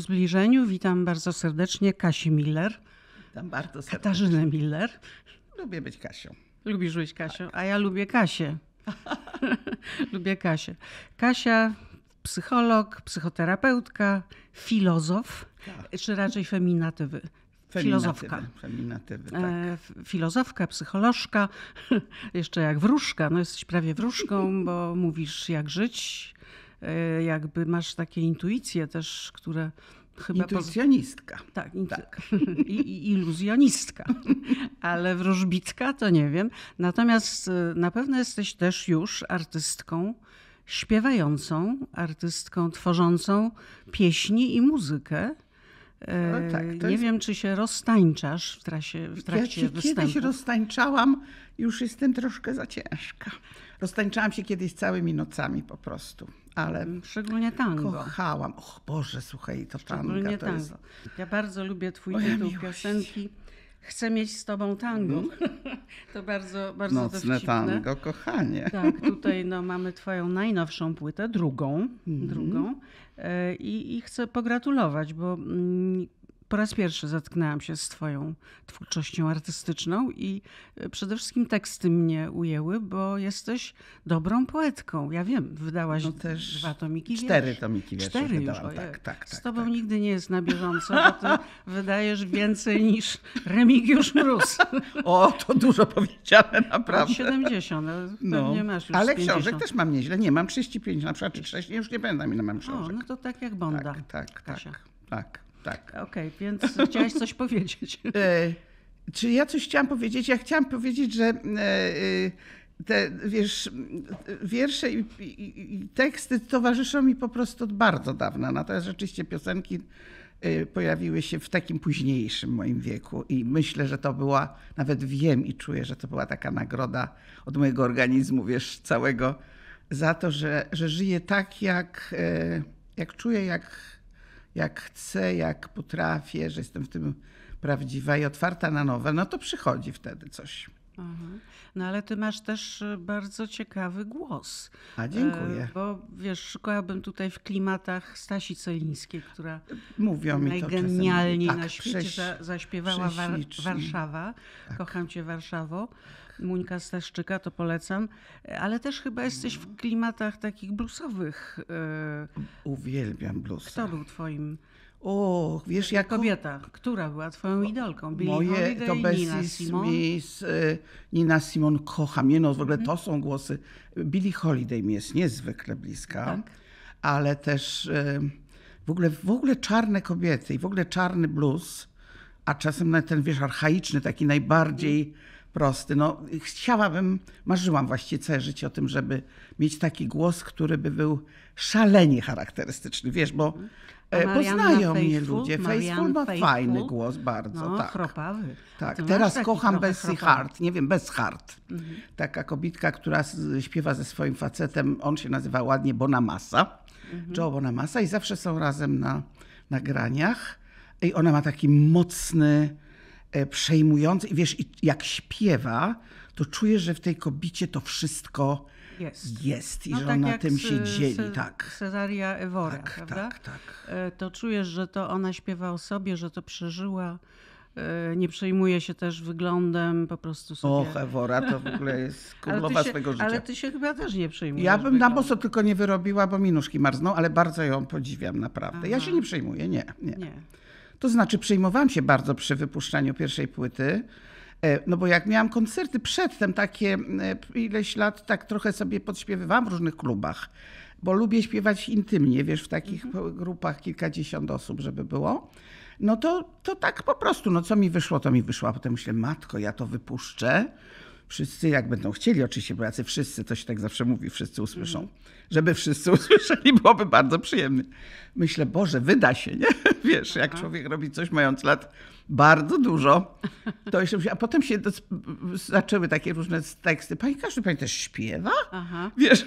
zbliżeniu witam bardzo serdecznie Kasię Miller. Witam bardzo serdecznie. Katarzynę Miller. Lubię być Kasią. Lubisz być tak. Kasią, tak. a ja lubię Kasię. lubię Kasię. Kasia, psycholog, psychoterapeutka, filozof, tak. czy raczej feminatywy. Filozofka. Feminatywy, e, tak. e, filozofka, psycholożka, jeszcze jak wróżka, no jesteś prawie wróżką, bo mówisz jak żyć, E, jakby masz takie intuicje też, które chyba... Intuicjonistka. Tak, intu... tak. I, iluzjonistka, ale wróżbitka to nie wiem. Natomiast e, na pewno jesteś też już artystką, śpiewającą, artystką tworzącą pieśni i muzykę. E, no tak, nie jest... wiem, czy się roztańczasz w, trasie, w trakcie ja się Kiedyś roztańczałam, już jestem troszkę za ciężka. Roztańczałam się kiedyś całymi nocami po prostu. Ale mm, Szczególnie tango. Kochałam. Och Boże, słuchaj, to Szczególnie tanga. To tango. Jest... Ja bardzo lubię twój tytuł piosenki. Chcę mieć z tobą tango. Mm. To bardzo, bardzo Nocne tango, kochanie. Tak, tutaj no, mamy twoją najnowszą płytę, drugą. Mm. drugą. E, I, I chcę pogratulować, bo mm, po raz pierwszy zetknęłam się z Twoją twórczością artystyczną i e, przede wszystkim teksty mnie ujęły, bo jesteś dobrą poetką. Ja wiem, wydałaś no też dwa tomiki Cztery tomiki wierszy Cztery wydałam, już, tak, tak, tak. Z Tobą tak. nigdy nie jest na bieżąco, bo Ty wydajesz więcej niż Remigiusz Mróz. o, to dużo powiedziane, naprawdę. 70, no. nie masz już Ale 50. książek też mam nieźle, nie, mam 35 na przykład, czy 6, już nie będę, ile mam książek. O, no to tak jak Bonda, Tak, tak, Kasia. tak. tak. Tak. Okej, okay, więc chciałaś coś powiedzieć. E, czy ja coś chciałam powiedzieć? Ja chciałam powiedzieć, że e, e, te wiesz, wiersze i, i, i, teksty towarzyszą mi po prostu od bardzo dawna. Natomiast no rzeczywiście piosenki pojawiły się w takim późniejszym moim wieku i myślę, że to była, nawet wiem i czuję, że to była taka nagroda od mojego organizmu, wiesz, całego, za to, że, że żyję tak, jak, jak czuję, jak jak chcę, jak potrafię, że jestem w tym prawdziwa i otwarta na nowe, no to przychodzi wtedy coś. Aha. Mhm. No ale ty masz też e, bardzo ciekawy głos. A e, dziękuję. Bo wiesz, szukałabym tutaj w klimatach Stasi Celińskiej, która Mówią najgenialniej mi to czasem. tak, na świecie prześ, zaśpiewała War Warszawa. Tak. Kocham cię Warszawo. Muńka Staszczyka, to polecam. Ale też chyba jesteś w klimatach takich bluesowych. E, Uwielbiam blues. Kto był twoim... O, wiesz, jak Kobieta, która była twoją idolką? Billie Moje, Holiday, to Bessie Smith, e, Nina Simon, kocham je. No w ogóle to są głosy. Billie Holiday mi jest niezwykle bliska, tak. ale też e, w ogóle, w ogóle czarne kobiety i w ogóle czarny blues, a czasem nawet ten, wiesz, archaiczny, taki najbardziej prosty. No, chciałabym, marzyłam właściwie całe życie o tym, żeby mieć taki głos, który by był szalenie charakterystyczny, wiesz, bo poznają e, mnie ludzie. Facebook ma Faithful. fajny głos bardzo. No, tak. Chropawy. Tak. No, teraz kocham Bessie chropawy. Hart, nie wiem, Bez Hart. Mhm. Taka kobitka, która śpiewa ze swoim facetem, on się nazywa ładnie Bonamassa, mhm. Joe Bonamassa i zawsze są razem na nagraniach. I ona ma taki mocny, E, przejmujące. I wiesz, jak śpiewa, to czujesz, że w tej kobicie to wszystko jest. jest i no że tak ona tym się dzieli. Se, tak. Cezaria Evora, tak, prawda? Tak, tak. E, to czujesz, że to ona śpiewa o sobie, że to przeżyła. E, nie przejmuje się też wyglądem, po prostu sobie. Och, Ewora to w ogóle jest królowa się, swego życia. Ale ty się chyba też nie przejmujesz. Ja bym na boso tylko nie wyrobiła, bo minuszki marzną, ale bardzo ją podziwiam, naprawdę. Aha. Ja się nie przejmuję, nie. nie. nie. To znaczy, przejmowałam się bardzo przy wypuszczaniu pierwszej płyty. E, no bo jak miałam koncerty przedtem, takie e, ileś lat, tak trochę sobie podśpiewywałam w różnych klubach, bo lubię śpiewać intymnie, wiesz, w takich mhm. grupach kilkadziesiąt osób, żeby było. No to, to tak po prostu, no co mi wyszło, to mi wyszło. A potem myślę, matko, ja to wypuszczę wszyscy jak będą chcieli, oczywiście Polacy wszyscy, to się tak zawsze mówi, wszyscy usłyszą. Mhm. Żeby wszyscy usłyszeli, byłoby bardzo przyjemnie. Myślę, Boże, wyda się, nie? Wiesz, jak człowiek robi coś mając lat bardzo dużo, to jeszcze, a potem się do, zaczęły takie różne teksty. Pani każdy, pani też śpiewa? Aha. Wiesz?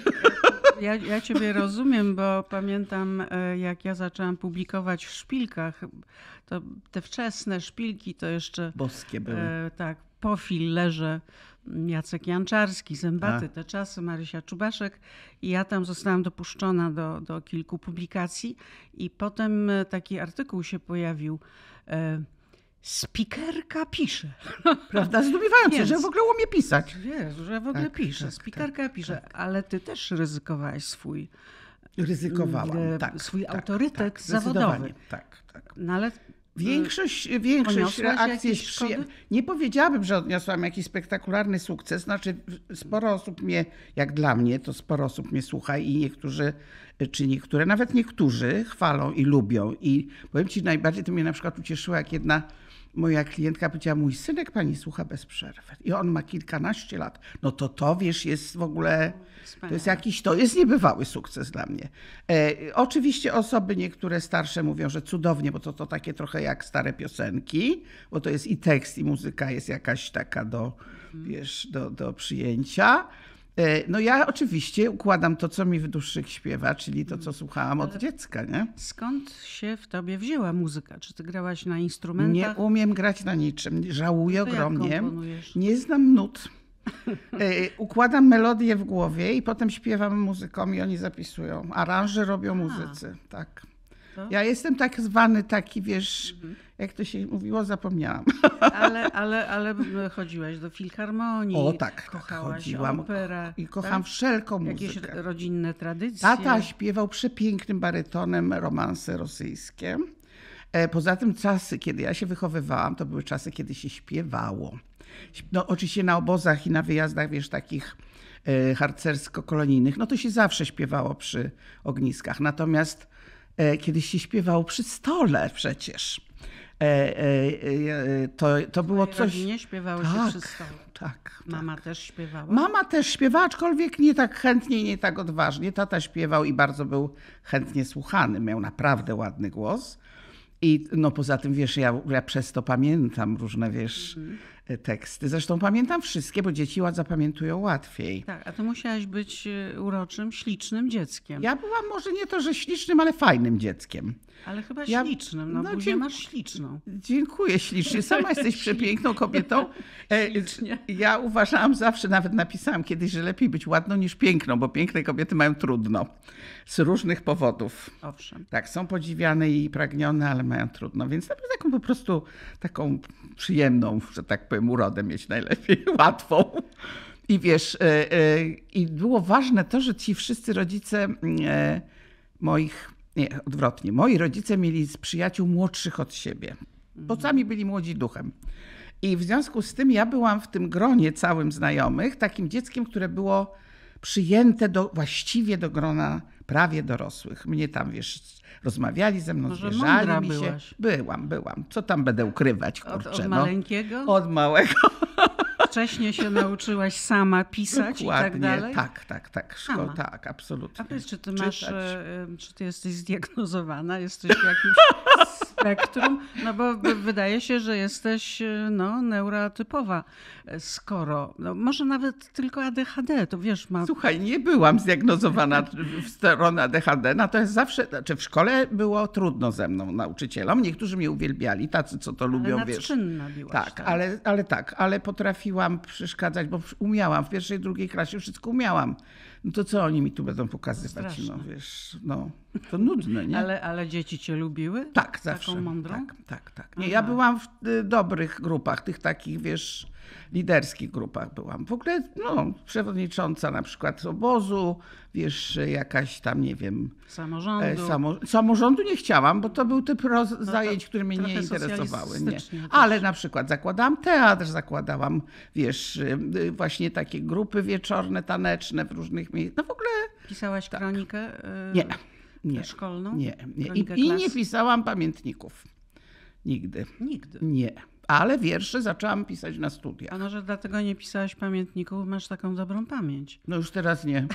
Ja, ja ciebie rozumiem, bo pamiętam, e, jak ja zaczęłam publikować w szpilkach, to te wczesne szpilki to jeszcze... Boskie były. E, tak, profil leży Jacek Janczarski, Zębaty, tak. te czasy, Marysia Czubaszek i ja tam zostałam dopuszczona do, do kilku publikacji i potem e, taki artykuł się pojawił. E, Spikerka pisze. Prawda? Zdumiewając się, że w ogóle umie pisać. Wiesz, że w ogóle tak, pisze. Tak, Spikerka tak, pisze, tak. ale ty też ryzykowałeś swój ryzykowałam. Mm, e, tak, swój tak, autorytet tak, zawodowy. Tak, tak. No ale Większość, mm. większość reakcji jest przyjemna. Nie powiedziałabym, że odniosłam jakiś spektakularny sukces. Znaczy, sporo osób mnie, jak dla mnie, to sporo osób mnie słucha i niektórzy, czy niektóre, nawet niektórzy chwalą i lubią. I powiem Ci, najbardziej to mnie na przykład ucieszyło, jak jedna moja klientka powiedziała, mój synek pani słucha bez przerwy i on ma kilkanaście lat. No to to, wiesz, jest w ogóle, Wspaniale. to jest jakiś, to jest niebywały sukces dla mnie. E, oczywiście osoby niektóre starsze mówią, że cudownie, bo to, to takie trochę jak stare piosenki, bo to jest i tekst, i muzyka jest jakaś taka do, mhm. wiesz, do, do przyjęcia. E, no ja oczywiście układam to, co mi w dłuższych śpiewa, czyli to, co słuchałam od e, dziecka. Nie? Skąd się w tobie wzięła muzyka? Czy ty grałaś na instrumentach? Nie umiem grać na niczym. Żałuję no ogromnie. Nie znam nut. E, układam melodię w głowie i potem śpiewam muzykom i oni zapisują. Aranże robią muzycy. Tak. No. Ja jestem tak zwany taki, wiesz, mhm. jak to się mówiło, zapomniałam. Ale, ale, ale chodziłaś do filharmonii. O tak, tak, kochałaś chodziłam. operę. I kocham tak? wszelką muzykę. Jakieś rodzinne tradycje. Tata śpiewał przepięknym barytonem romanse rosyjskie. E, poza tym czasy, kiedy ja się wychowywałam, to były czasy, kiedy się śpiewało. No, oczywiście na obozach i na wyjazdach, wiesz, takich e, harcersko-kolonijnych, no to się zawsze śpiewało przy ogniskach. Natomiast E, kiedyś się śpiewało przy stole przecież. E, e, to, to było coś. Nie śpiewało tak, się przy stole. Tak, Mama tak. też śpiewała. Mama też śpiewała, aczkolwiek nie tak chętnie, nie tak odważnie. Tata śpiewał i bardzo był chętnie słuchany. Miał naprawdę ładny głos. I no poza tym, wiesz, ja, ja przez to pamiętam różne, wiesz, mhm. E, teksty. Zresztą pamiętam wszystkie, bo dzieci zapamiętują łatwiej. Tak, a ty musiałaś być e, uroczym, ślicznym dzieckiem. Ja byłam może nie to, że ślicznym, ale fajnym dzieckiem. Ale chyba ja, ślicznym, no, no buzię masz śliczną. Dziękuję ślicznie, sama jesteś przepiękną kobietą. E, ślicznie. Ja uważałam zawsze, nawet napisałam kiedyś, że lepiej być ładną niż piękną, bo piękne kobiety mają trudno. Z różnych powodów. Owszem. Tak, są podziwiane i pragnione, ale mają trudno. Więc taką po prostu taką przyjemną, że tak powiem, urodę mieć najlepiej, łatwą. I wiesz, e, e, i było ważne to, że ci wszyscy rodzice e, moich, nie, odwrotnie, moi rodzice mieli z przyjaciół młodszych od siebie, bo mhm. sami byli młodzi duchem. I w związku z tym ja byłam w tym gronie całym znajomych, takim dzieckiem, które było przyjęte do, właściwie do grona prawie dorosłych. Mnie tam, wiesz, rozmawiali ze mną, Może zwierzali mi się. Byłaś. Byłam, byłam. Co tam będę ukrywać, kurczę. Od, od no? maleńkiego? No. Od małego. Wcześniej się nauczyłaś sama pisać Dokładnie. i tak dalej? Tak, tak, tak. Szko, tak, absolutnie. A powiedz, czy ty masz, e, e, czy ty jesteś zdiagnozowana? Jesteś jakimś spektrum, no bo wydaje się, że jesteś e, no, neurotypowa, e, skoro, no, może nawet tylko ADHD, to wiesz, ma... Słuchaj, nie byłam zdiagnozowana w stronę ADHD, natomiast zawsze, znaczy w szkole było trudno ze mną, nauczycielom, niektórzy mnie uwielbiali, tacy, co to ale lubią, wiesz. Byłaś, tak, tak, Ale, ale tak, ale potrafiłam przeszkadzać, bo umiałam, w pierwszej, drugiej klasie wszystko umiałam no to co oni mi tu będą pokazywać, no wiesz, no to nudne, nie? Ale, ale dzieci cię lubiły? Tak, zawsze. Taką mądrą? Tak, tak, tak. Nie, ja byłam w y, dobrych grupach, tych takich, wiesz, liderskich grupach byłam. W ogóle no, przewodnicząca na przykład obozu, wiesz, jakaś tam, nie wiem... Samorządu. E, samo, samorządu nie chciałam, bo to był typ roz, no, zajęć, które mnie nie interesowały. Nie. Ale na przykład zakładałam teatr, zakładałam, wiesz, y, y, właśnie takie grupy wieczorne, taneczne w różnych miejscach. No w ogóle... Pisałaś tak. kronikę? Y nie. Nie, szkolną? Nie. nie. I, I nie pisałam pamiętników. Nigdy. Nigdy. Nie ale wiersze zaczęłam pisać na studiach. A no, że dlatego nie pisałaś pamiętników, masz taką dobrą pamięć. No już teraz nie.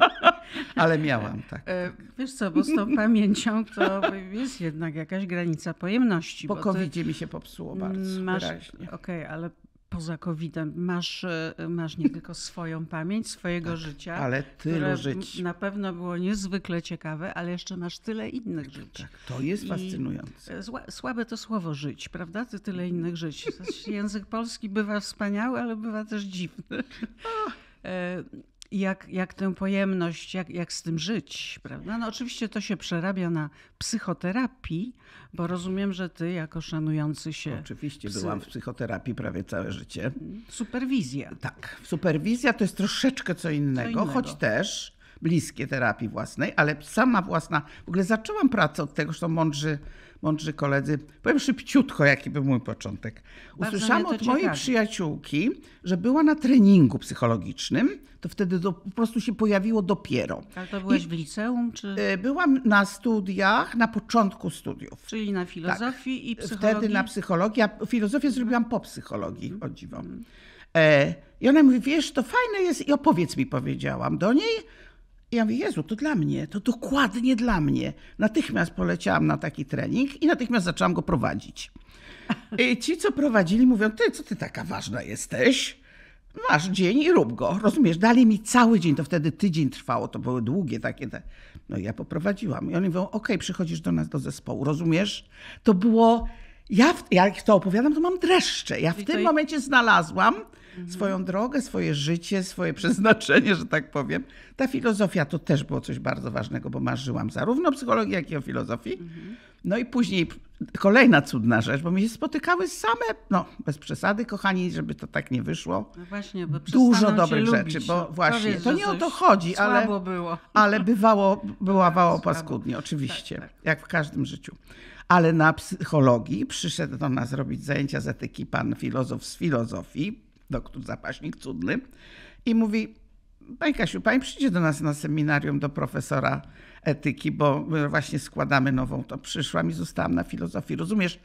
ale miałam, tak, e, tak. Wiesz co, bo z tą pamięcią to jest jednak jakaś granica pojemności. Po covid mi się popsuło bardzo masz... Okej, okay, ale poza COVID-em masz, e, masz nie tylko swoją pamięć, swojego tak, życia. Ale tyle żyć. Na pewno było niezwykle ciekawe, ale jeszcze masz tyle innych tak, żyć. Tak, to jest I fascynujące. E, słabe to słowo żyć, prawda? Ty tyle innych żyć. Język polski bywa wspaniały, ale bywa też dziwny. E, jak, jak tę pojemność, jak, jak z tym żyć, prawda? No oczywiście to się przerabia na psychoterapii, bo rozumiem, że ty jako szanujący się. Oczywiście psy... byłam w psychoterapii prawie całe życie. Superwizja. Tak, superwizja to jest troszeczkę co innego, co innego. choć też bliskie terapii własnej, ale sama własna. W ogóle zaczęłam pracę od tego, że to mądrzy mądrzy koledzy. Powiem szybciutko, jaki był mój początek. Bardzo Usłyszałam od mojej przyjaciółki, że była na treningu psychologicznym. To wtedy do, po prostu się pojawiło dopiero. Ale to byłaś I w liceum? Czy... E, byłam na studiach, na początku studiów. Czyli na filozofii tak. i psychologii? Wtedy na psychologii. a filozofię zrobiłam po psychologii, mhm. o dziwo. E, I ona mówi, wiesz, to fajne jest i opowiedz mi, powiedziałam do niej. I ja mówię, Jezu, to dla mnie, to dokładnie dla mnie. Natychmiast poleciałam na taki trening i natychmiast zaczęłam go prowadzić. I ci, co prowadzili, mówią, ty, co ty taka ważna jesteś? Masz dzień i rób go. Rozumiesz, dali mi cały dzień, to wtedy tydzień trwało, to były długie takie. Te... No i ja poprowadziłam. I oni mówią, okej, okay, przychodzisz do nas do zespołu, rozumiesz? To było. Ja, jak to opowiadam, to mam dreszcze. Ja w I tym to... momencie znalazłam Mhm. swoją drogę, swoje życie, swoje przeznaczenie, że tak powiem. Ta filozofia to też było coś bardzo ważnego, bo marzyłam zarówno o psychologii, jak i o filozofii. Mhm. No i później kolejna cudna rzecz, bo mi się spotykały same, no bez przesady, kochani, żeby to tak nie wyszło. No właśnie, bo Dużo dobrych rzeczy, lubić. bo no, właśnie to nie o to chodzi, ale, było. ale bywało, bywało paskudnie, oczywiście, tak, tak. jak w każdym życiu. Ale na psychologii przyszedł do nas robić zajęcia z etyki pan filozof z filozofii, doktor zapaśnik cudny, i mówi: Pani Kasiu, pani przyjdzie do nas na seminarium do profesora etyki, bo właśnie składamy nową. To przyszłam i zostałam na filozofii. Rozumiesz,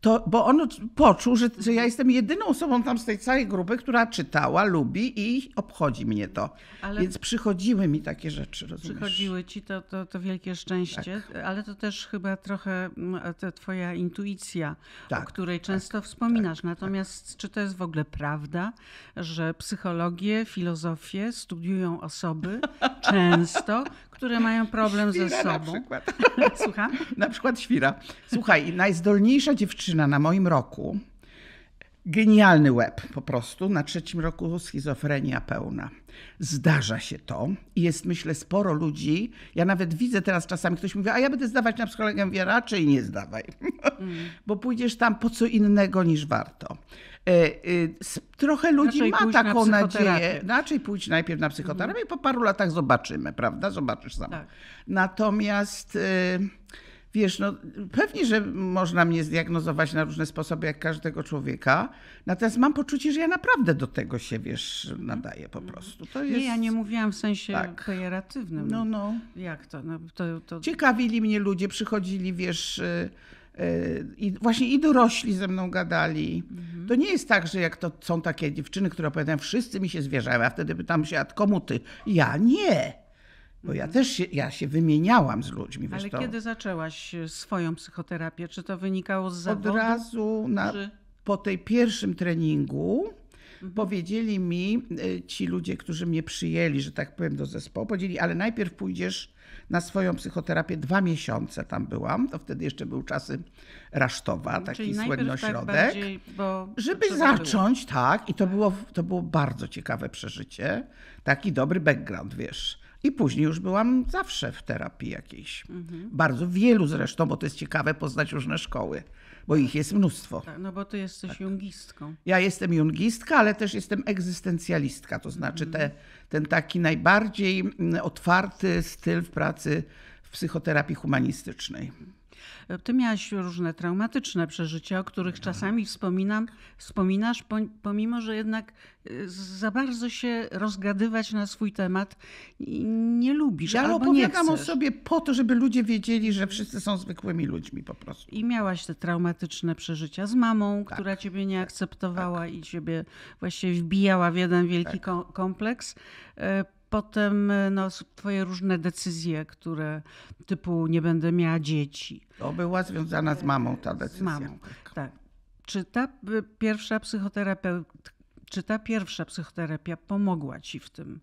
to, bo on poczuł, że, że ja jestem jedyną osobą tam z tej całej grupy, która czytała, lubi i obchodzi mnie to. Ale Więc przychodziły mi takie rzeczy, rozumiesz? Przychodziły ci, to, to, to wielkie szczęście, tak. ale to też chyba trochę mm, to twoja intuicja, tak, o której tak, często tak, wspominasz. Tak, tak. Natomiast czy to jest w ogóle prawda, że psychologię, filozofię studiują osoby często, które mają problem świra ze sobą. Na przykład. Słucham? na przykład świra. Słuchaj, najzdolniejsza dziewczyna na moim roku, genialny łeb po prostu, na trzecim roku schizofrenia pełna. Zdarza się to i jest, myślę, sporo ludzi. Ja nawet widzę teraz czasami, ktoś mówi, a ja będę zdawać na psychologię. Ja mówię, raczej nie zdawaj, mm. bo pójdziesz tam po co innego niż warto. E, y, trochę ludzi ma taką na nadzieję. Raczej pójść najpierw na psychoterapię, mhm. po paru latach zobaczymy, prawda? Zobaczysz sam. Tak. Natomiast y, wiesz, no, pewnie, że można mnie zdiagnozować na różne sposoby, jak każdego człowieka. Natomiast mam poczucie, że ja naprawdę do tego się, wiesz, mhm. nadaję po mhm. prostu. To jest... Nie, ja nie mówiłam w sensie tak. No, no. Jak to? No, to, to... Ciekawili mnie ludzie, przychodzili, wiesz, y, Y, I właśnie i dorośli ze mną gadali. Mhm. To nie jest tak, że jak to są takie dziewczyny, które opowiadają, wszyscy mi się zwierzają, a wtedy pytam się, a komu ty? Ja nie. Bo ja mhm. też się, ja się wymieniałam z ludźmi. Ale to. kiedy zaczęłaś e, swoją psychoterapię? Czy to wynikało z zawodu? Od razu na, czy... po tej pierwszym treningu Mhm. Powiedzieli mi e, ci ludzie, którzy mnie przyjęli, że tak powiem, do zespołu, powiedzieli, ale najpierw pójdziesz na swoją psychoterapię dwa miesiące tam byłam, to wtedy jeszcze był czasy Rasztowa, mhm, taki Czyli słynny tak ośrodek, tak bardziej, żeby zacząć, było. tak, i to tak. było, to było bardzo ciekawe przeżycie, taki dobry background, wiesz. I później już byłam zawsze w terapii jakiejś. Mhm. Bardzo wielu zresztą, bo to jest ciekawe poznać różne szkoły bo ich jest mnóstwo. Tak, no bo ty jesteś tak. jungistką. Ja jestem jungistka, ale też jestem egzystencjalistka, to znaczy te, mhm. ten taki najbardziej mm, otwarty styl w pracy w psychoterapii humanistycznej. Ty miałaś różne traumatyczne przeżycia, o których czasami wspominam, wspominasz, pomimo że jednak y, za bardzo się rozgadywać na swój temat nie lubisz. Ja albo opowiadam nie chcesz. o sobie po to, żeby ludzie wiedzieli, że wszyscy są zwykłymi ludźmi po prostu. I miałaś te traumatyczne przeżycia z mamą, tak. która ciebie nie tak. akceptowała tak. i ciebie właściwie wbijała w jeden wielki tak. kompleks. E, Potem e, no, twoje różne decyzje, które typu nie będę miała dzieci. To była związana z mamą ta decyzja. Z mamą, tak. Tak. tak. Czy ta pierwsza psychoterapeutka, czy ta pierwsza psychoterapia pomogła ci w tym?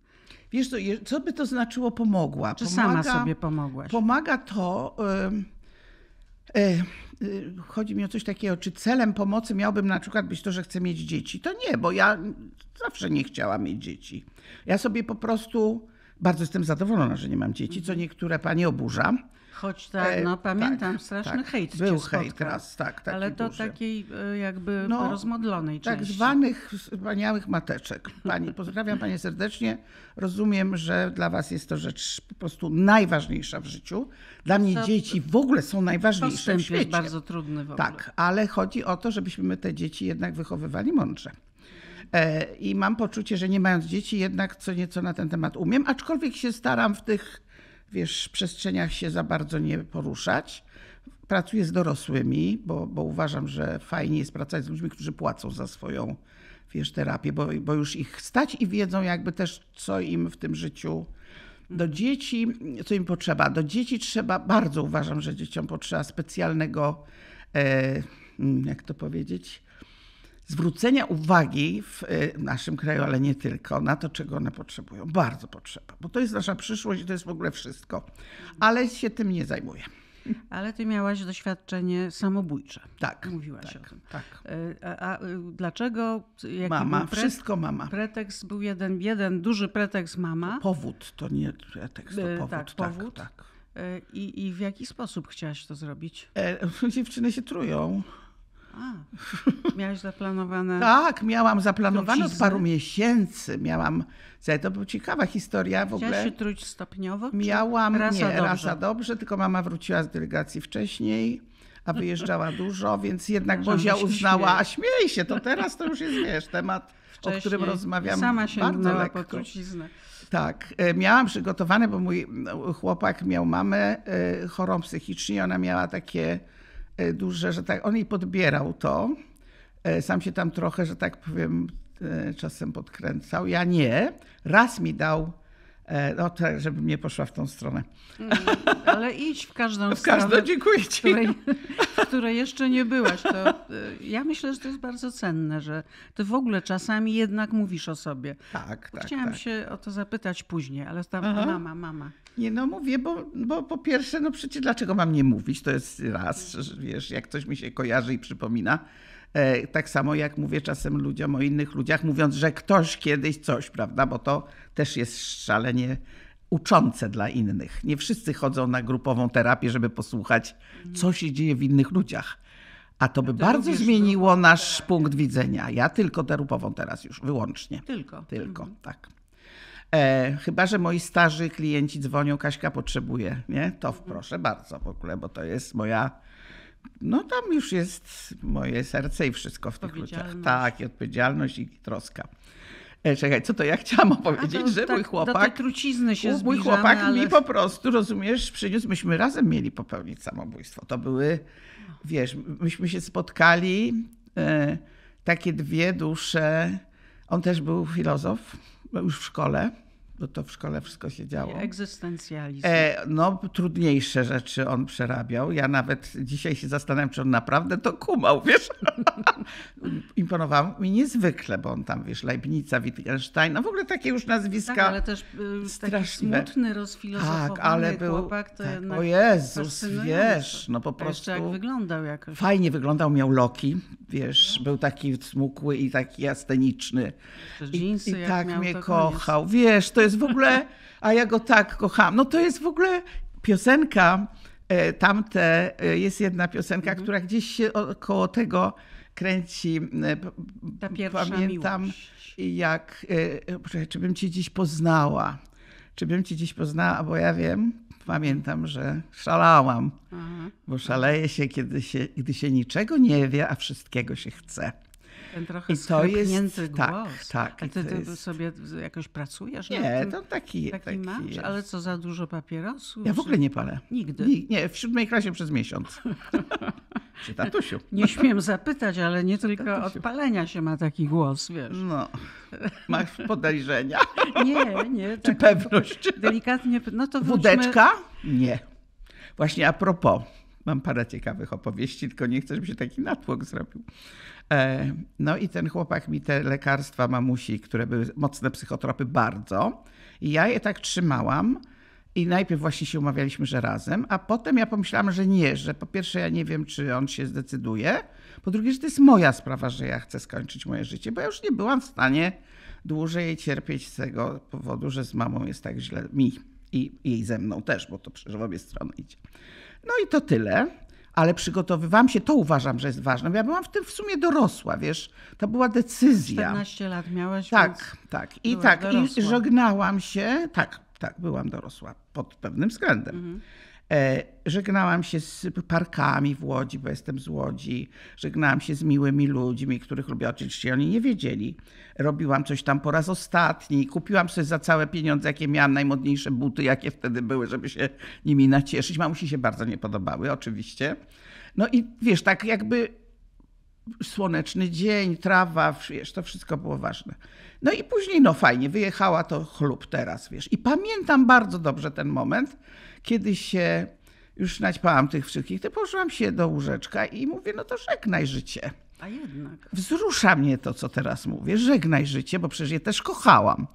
Wiesz, co, co by to znaczyło pomogła? Czy pomaga, sama sobie pomogłaś? Pomaga to. Yy, yy Y, chodzi mi o coś takiego, czy celem pomocy miałbym na przykład być to, że chcę mieć dzieci. To nie, bo ja zawsze nie chciałam mieć dzieci. Ja sobie po prostu bardzo jestem zadowolona, że nie mam dzieci, co niektóre panie oburza Choć tak, e, no tak, pamiętam, tak, straszny tak, hejt Był hejt raz, tak. tak. ale to duży. takiej e, jakby no, rozmodlonej tak części. Tak zwanych wspaniałych mateczek. Pani, pozdrawiam Panie serdecznie. Rozumiem, że dla Was jest to rzecz po prostu najważniejsza w życiu. Dla mnie to, dzieci w ogóle są najważniejsze w świecie. jest bardzo trudny w ogóle. Tak, ale chodzi o to, żebyśmy my te dzieci jednak wychowywali mądrze. E, I mam poczucie, że nie mając dzieci, jednak co nieco na ten temat umiem, aczkolwiek się staram w tych wiesz, przestrzeniach się za bardzo nie poruszać. Pracuję z dorosłymi, bo, bo uważam, że fajnie jest pracować z ludźmi, którzy płacą za swoją wiesz, terapię, bo, bo już ich stać i wiedzą jakby też, co im w tym życiu do dzieci, co im potrzeba. Do dzieci trzeba, bardzo uważam, że dzieciom potrzeba specjalnego, e, jak to powiedzieć, zwrócenia uwagi w y, naszym kraju, ale nie tylko, na to, czego one potrzebują. Bardzo potrzeba, bo to jest nasza przyszłość i to jest w ogóle wszystko. Ale się tym nie zajmuję. Ale ty miałaś doświadczenie samobójcze. Tak. Mówiłaś tak, o tym. Tak. Y, a, a y, dlaczego? mama, wszystko mama. Pretekst był jeden, jeden duży pretekst mama. To powód to nie pretekst, to powód. Tak, tak, powód. tak. tak. I, I w jaki sposób chciałaś to zrobić? E, dziewczyny się trują. A, miałeś zaplanowane. tak, miałam zaplanowane od paru miesięcy. Miałam. To była ciekawa historia w ogóle. Chciałaś się truć stopniowo? Miałam raz nie, dobrze. dobrze, tylko mama wróciła z delegacji wcześniej, a wyjeżdżała dużo, więc jednak Bozia uznała, śmieje. a śmiej się, to teraz to już jest wiesz, temat, wcześniej. o którym rozmawiam. Sama się bardzo lekko. po truciznę. Tak, e, miałam przygotowane, bo mój chłopak miał mamę e, chorą psychicznie, ona miała takie E, duże, że tak, on jej podbierał to. E, sam się tam trochę, że tak powiem, e, czasem podkręcał. Ja nie. Raz mi dał E, no tak, żeby nie poszła w tą stronę. Mm, ale idź w każdą w stronę. Każdą, dziękuję ci. W której, której jeszcze nie byłaś. To, e, ja myślę, że to jest bardzo cenne, że ty w ogóle czasami jednak mówisz o sobie. Tak, tak. Chciałam tak. się o to zapytać później, ale tam Aha. mama, mama. Nie no mówię, bo, bo po pierwsze, no przecież dlaczego mam nie mówić? To jest raz, wiesz, jak coś mi się kojarzy i przypomina. E, tak samo jak mówię czasem ludziom o innych ludziach, mówiąc, że ktoś kiedyś coś, prawda, bo to też jest szalenie uczące dla innych. Nie wszyscy chodzą na grupową terapię, żeby posłuchać, co się dzieje w innych ludziach. A to by bardzo zmieniło nasz punkt widzenia. Ja tylko terupową teraz już, wyłącznie. Tylko. Tylko, mhm. tak. E, chyba, że moi starzy klienci dzwonią, Kaśka potrzebuje, nie? To mhm. proszę bardzo w ogóle, bo to jest moja no tam już jest moje serce i wszystko w tych ludziach. Tak, i odpowiedzialność i troska. E, czekaj, co to ja chciałam opowiedzieć, to, że tak, mój chłopak. trucizny się zbliżamy, Mój chłopak ale... mi po prostu, rozumiesz, przyniósł. Myśmy razem mieli popełnić samobójstwo. To były, wiesz, myśmy się spotkali, e, takie dwie dusze. On też był filozof, już w szkole bo to w szkole wszystko się działo. Egzystencjalizm. E, no, trudniejsze rzeczy on przerabiał. Ja nawet dzisiaj się zastanawiam, czy on naprawdę to kumał, wiesz. Imponował mi niezwykle, bo on tam, wiesz, Leibnica, Wittgenstein, no w ogóle takie już nazwiska Tak, ale też y, taki smutny, rozfilozofowany tak, ale był, chłopak, to tak, O Jezus, wiesz, no po prostu... jak wyglądał jakoś. Fajnie wyglądał, miał loki, wiesz, no. był taki smukły i taki jasteniczny. I, i tak mnie kochał, wiesz, to jest w ogóle, a ja go tak kocham. No to jest w ogóle piosenka, e, tamte, e, jest jedna piosenka, mhm. która gdzieś się około tego kręci. Ta pierwsza Pamiętam, miłość. jak, poczekaj, e, czy bym cię dziś poznała. Czy bym cię dziś poznała, bo ja wiem, pamiętam, że szalałam, bo szaleje się kiedy, się, kiedy się niczego nie wie, a wszystkiego się chce. Ten trochę I to jest głos. Tak, tak. A ty, jest... sobie jakoś pracujesz? Nie, to taki, taki, taki masz, jest. ale co za dużo papierosów? Ja w ogóle nie palę. Nigdy? nie, nie w siódmej klasie przez miesiąc. Czy tatusiu? Nie śmiem zapytać, ale nie tylko tatusiu. od palenia się ma taki głos, wiesz. No, masz podejrzenia? Nie, nie. Czy tak pewność? Delikatnie, no to Wódeczka? Nie. Właśnie a propos, mam parę ciekawych opowieści, tylko nie chcę, żeby się taki natłok zrobił. E, no i ten chłopak mi te lekarstwa mamusi, które były mocne psychotropy, bardzo. I ja je tak trzymałam. I najpierw właśnie się umawialiśmy, że razem, a potem ja pomyślałam, że nie, że po pierwsze ja nie wiem, czy on się zdecyduje, po drugie, że to jest moja sprawa, że ja chcę skończyć moje życie, bo ja już nie byłam w stanie dłużej cierpieć z tego powodu, że z mamą jest tak źle mi i jej ze mną też, bo to przecież w obie strony idzie. No i to tyle ale przygotowywałam się, to uważam, że jest ważne. Ja byłam w tym w sumie dorosła, wiesz, to była decyzja. 14 lat miałaś. Tak, tak. I tak, dorosła. i żegnałam się, tak, tak, byłam dorosła pod pewnym względem. Mhm. E, żegnałam się z parkami w Łodzi, bo jestem z Łodzi. Żegnałam się z miłymi ludźmi, których lubię. Oczywiście oni nie wiedzieli. Robiłam coś tam po raz ostatni. Kupiłam sobie za całe pieniądze, jakie miałam, najmodniejsze buty, jakie wtedy były, żeby się nimi nacieszyć. Mamusi się bardzo nie podobały, oczywiście. No i wiesz, tak jakby słoneczny dzień, trawa, wiesz, to wszystko było ważne. No i później, no fajnie, wyjechała to chlub teraz, wiesz. I pamiętam bardzo dobrze ten moment, kiedy się już naćpałam tych wszystkich, to poszłam się do łóżeczka i mówię, no to żegnaj życie. A jednak. Wzrusza mnie to, co teraz mówię. Żegnaj życie, bo przecież je też kochałam.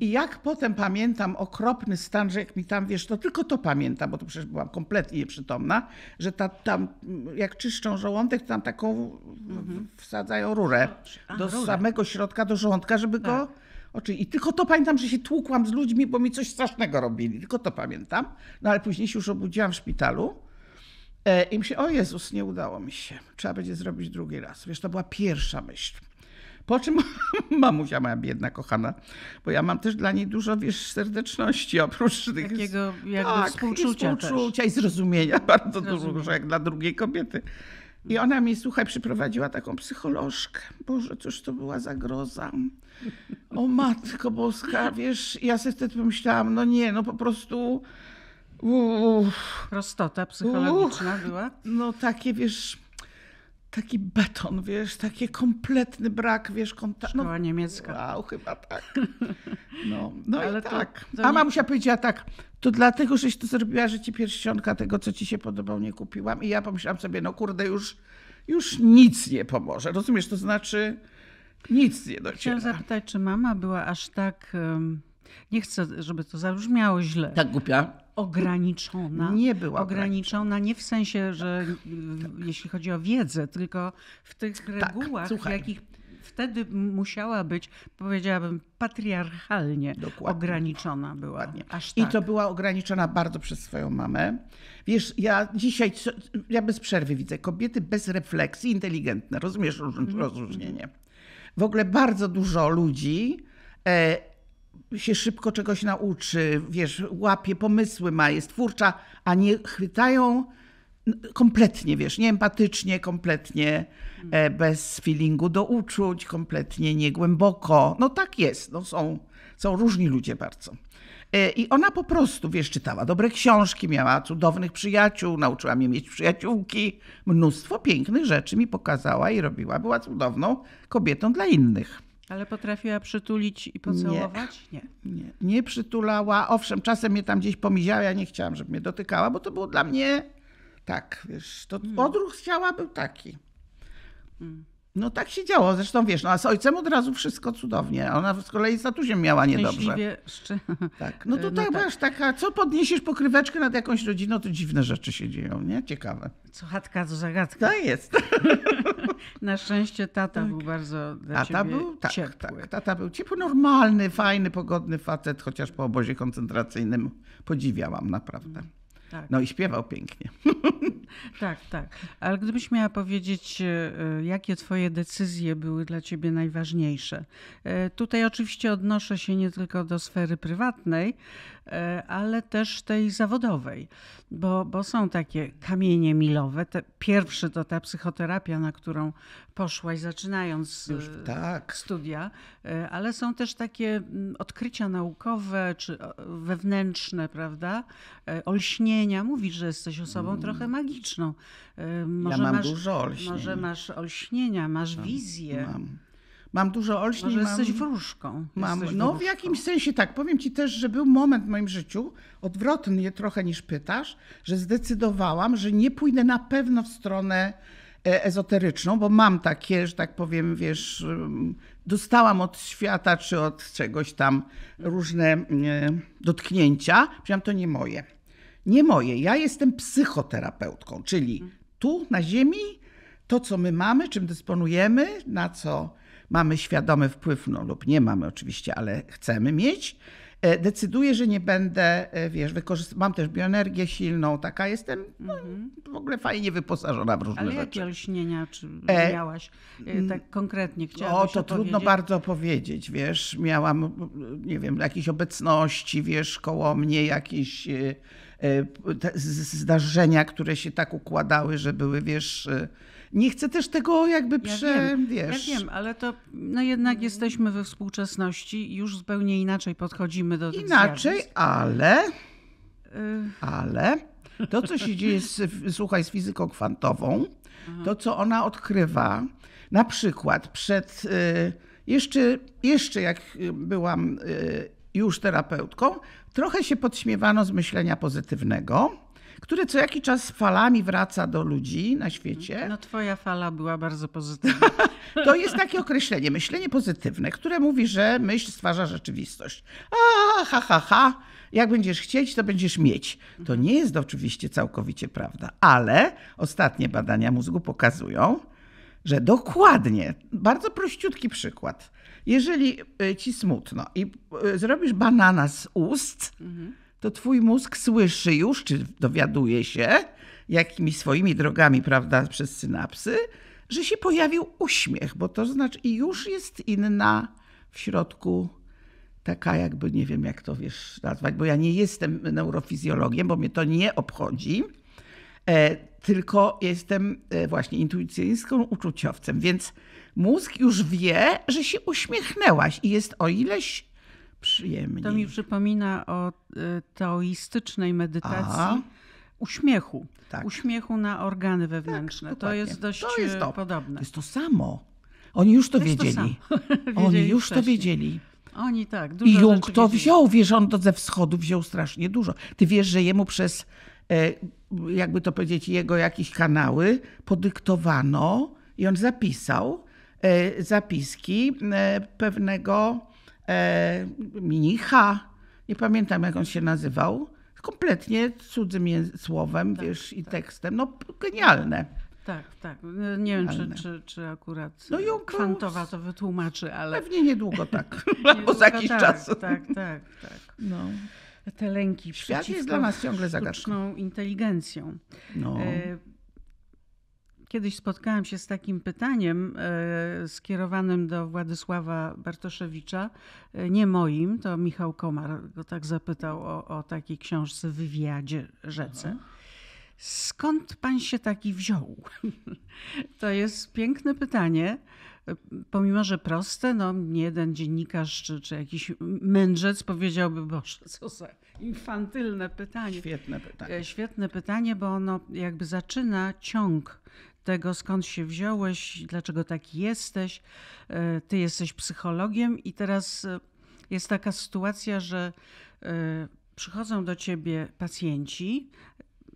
I jak potem pamiętam okropny stan, że jak mi tam, wiesz, to tylko to pamiętam, bo to przecież byłam kompletnie nieprzytomna, że ta, tam, jak czyszczą żołądek, to tam taką mhm. wsadzają rurę A, do rurę. samego środka, do żołądka, żeby tak. go Oczywiście I tylko to pamiętam, że się tłukłam z ludźmi, bo mi coś strasznego robili. Tylko to pamiętam. No ale później się już obudziłam w szpitalu e, i się, o Jezus, nie udało mi się. Trzeba będzie zrobić drugi raz. Wiesz, to była pierwsza myśl. Po czym mamusia moja biedna, kochana, bo ja mam też dla niej dużo, wiesz, serdeczności oprócz tych... Takiego jakby tak, współczucia i współczucia też. i zrozumienia bardzo Zrozumiem. dużo, jak dla drugiej kobiety. I ona mi, słuchaj, przyprowadziła taką psycholożkę. Boże, cóż to była za groza. O matko boska, wiesz, ja sobie wtedy pomyślałam, no nie, no po prostu... Uff, Prostota psychologiczna uff, była? No takie, wiesz, taki beton, wiesz, taki kompletny brak, wiesz, kontaktu. No, Szkoła niemiecka. Wow, chyba tak. No, no Ale i tak. To nie... A mamusia powiedziała tak, to dlatego, żeś to zrobiła, że ci pierścionka tego, co ci się podobał, nie kupiłam. I ja pomyślałam sobie, no kurde, już, już nic nie pomoże. Rozumiesz, to znaczy nic nie dociera. Chciałam zapytać, czy mama była aż tak... Nie chcę, żeby to zabrzmiało źle. Tak głupia? Ograniczona. Nie była ograniczona. Nie w sensie, że tak, tak. jeśli chodzi o wiedzę, tylko w tych tak, regułach, słuchaj. jakich wtedy musiała być, powiedziałabym, patriarchalnie Dokładnie. ograniczona była. Dokładnie. Aż tak. I to była ograniczona bardzo przez swoją mamę. Wiesz, ja dzisiaj, ja bez przerwy widzę kobiety bez refleksji, inteligentne. Rozumiesz mhm. rozróżnienie? w ogóle bardzo dużo ludzi e, się szybko czegoś nauczy, wiesz, łapie pomysły, ma, jest twórcza, a nie chwytają kompletnie, wiesz, nieempatycznie, kompletnie e, bez feelingu do uczuć, kompletnie niegłęboko. No tak jest, no są, są różni ludzie bardzo. E, I ona po prostu, wiesz, czytała dobre książki, miała cudownych przyjaciół, nauczyła mnie mieć przyjaciółki. Mnóstwo pięknych rzeczy mi pokazała i robiła. Była cudowną kobietą dla innych. Ale potrafiła przytulić i pocałować? Nie. Nie, nie, przytulała. Owszem, czasem mnie tam gdzieś pomiziała, ja nie chciałam, żeby mnie dotykała, bo to było dla mnie tak, wiesz, to hmm. odruch z ciała był taki. Hmm. No tak się działo. Zresztą wiesz, no a z ojcem od razu wszystko cudownie. Ona z kolei z statusem miała niedobrze. Szczę... Tak. No to no tak, tak. taka, co podniesiesz pokryweczkę nad jakąś rodziną, to dziwne rzeczy się dzieją, nie? Ciekawe. Co chatka, co zagadka. To jest. Na szczęście tata tak. był bardzo dla tata był, tak, ciepły. Tak, tata był ciepły, normalny, fajny, pogodny facet, chociaż po obozie koncentracyjnym podziwiałam naprawdę. Tak. No i śpiewał pięknie. Tak, tak. Ale gdybyś miała powiedzieć, e, jakie Twoje decyzje były dla Ciebie najważniejsze? E, tutaj oczywiście odnoszę się nie tylko do sfery prywatnej, e, ale też tej zawodowej, bo, bo są takie kamienie milowe. Te, pierwszy to ta psychoterapia, na którą poszłaś, zaczynając no Już, e, tak. studia, e, ale są też takie mm, odkrycia naukowe czy wewnętrzne, prawda? E, olśnienia. Mówisz, że jesteś osobą mm. trochę magiczną. Może ja mam masz, dużo olśnień. Może masz olśnienia, masz mam, wizję. Mam. Mam dużo olśnień. Może jesteś mam, wróżką. Mam, jesteś no wróżką. w jakimś sensie tak. Powiem ci też, że był moment w moim życiu, odwrotny trochę niż pytasz, że zdecydowałam, że nie pójdę na pewno w stronę E, ezoteryczną, bo mam takie, że tak powiem, wiesz, dostałam od świata czy od czegoś tam różne e, dotknięcia. przynajmniej to nie moje. Nie moje. Ja jestem psychoterapeutką, czyli tu na Ziemi to, co my mamy, czym dysponujemy, na co mamy świadomy wpływ, no lub nie mamy oczywiście, ale chcemy mieć E, decyduję, że nie będę, e, wiesz, wykorzystać. Mam też bioenergię silną, taka jestem no, mhm. w ogóle fajnie wyposażona w różne Ale rzeczy. Ale jakie olśnienia czy e, miałaś? E, tak konkretnie chciałabyś O, to trudno bardzo powiedzieć, wiesz. Miałam, nie wiem, jakieś obecności, wiesz, koło mnie, jakieś zdarzenia, które się tak układały, że były, wiesz nie chcę też tego jakby prze... Ja wiem, wiesz. ja wiem ale to no jednak jesteśmy we współczesności już zupełnie inaczej podchodzimy do tego. Inaczej, zjawisk. ale... Y, ale to, co się dzieje, z, słuchaj, z fizyką kwantową, Aha. to, co ona odkrywa, na przykład przed... Y, jeszcze, jeszcze jak y, byłam już terapeutką, trochę się podśmiewano z myślenia pozytywnego, które co jakiś czas falami wraca do ludzi na świecie. No twoja fala była bardzo pozytywna. To jest takie określenie, myślenie pozytywne, które mówi, że myśl stwarza rzeczywistość. A, ha, ha, ha, jak będziesz chcieć, to będziesz mieć. To nie jest oczywiście całkowicie prawda, ale ostatnie badania mózgu pokazują, że dokładnie, bardzo prościutki przykład. Jeżeli y, ci smutno i y, zrobisz banana z ust, mhm to twój mózg słyszy już, czy dowiaduje się, jakimi swoimi drogami, prawda, przez synapsy, że się pojawił uśmiech, bo to znaczy i już jest inna w środku taka jakby, nie wiem jak to wiesz nazwać, bo ja nie jestem neurofizjologiem, bo mnie to nie obchodzi, e, tylko jestem e, właśnie intuicyjską uczuciowcem, więc mózg już wie, że się uśmiechnęłaś i jest o ileś przyjemniej. To mi przypomina o e, taoistycznej medytacji. Uśmiechu. Tak. Uśmiechu na organy tak, wewnętrzne. Tak, to jest dość to jest to. E, podobne. To jest to samo. Oni już to, to wiedzieli. To Oni już wcześniej. to wiedzieli. Oni tak. I Jung to wiedzieli. wziął, wiesz, on to ze wschodu wziął strasznie dużo. Ty wiesz, że jemu przez, e, jakby to powiedzieć, jego jakieś kanały podyktowano i on zapisał zapiski pewnego e, Minicha, nie pamiętam jak on się nazywał, kompletnie cudzym słowem, tak, wiesz, tak. i tekstem. No genialne. Tak, tak. Nie wiem, czy, czy, czy akurat no kwantowa to wytłumaczy, ale. Pewnie niedługo tak. Albo za tak, jakiś tak, czas. Tak, tak, tak. No. Te lęki Świat jest dla nas ciągle zagadką. inteligencją. No. E Kiedyś spotkałam się z takim pytaniem e, skierowanym do Władysława Bartoszewicza, e, nie moim, to Michał Komar go tak zapytał o, o takiej książce Wywiadzie Rzece. Skąd pan się taki wziął? To jest piękne pytanie. E, pomimo, że proste, no nie jeden dziennikarz czy, czy jakiś mędrzec powiedziałby, Boże, co za infantylne pytanie. Świetne pytanie. Świetne pytanie, bo ono jakby zaczyna ciąg tego, skąd się wziąłeś, dlaczego taki jesteś. E, ty jesteś psychologiem, i teraz e, jest taka sytuacja, że e, przychodzą do ciebie pacjenci.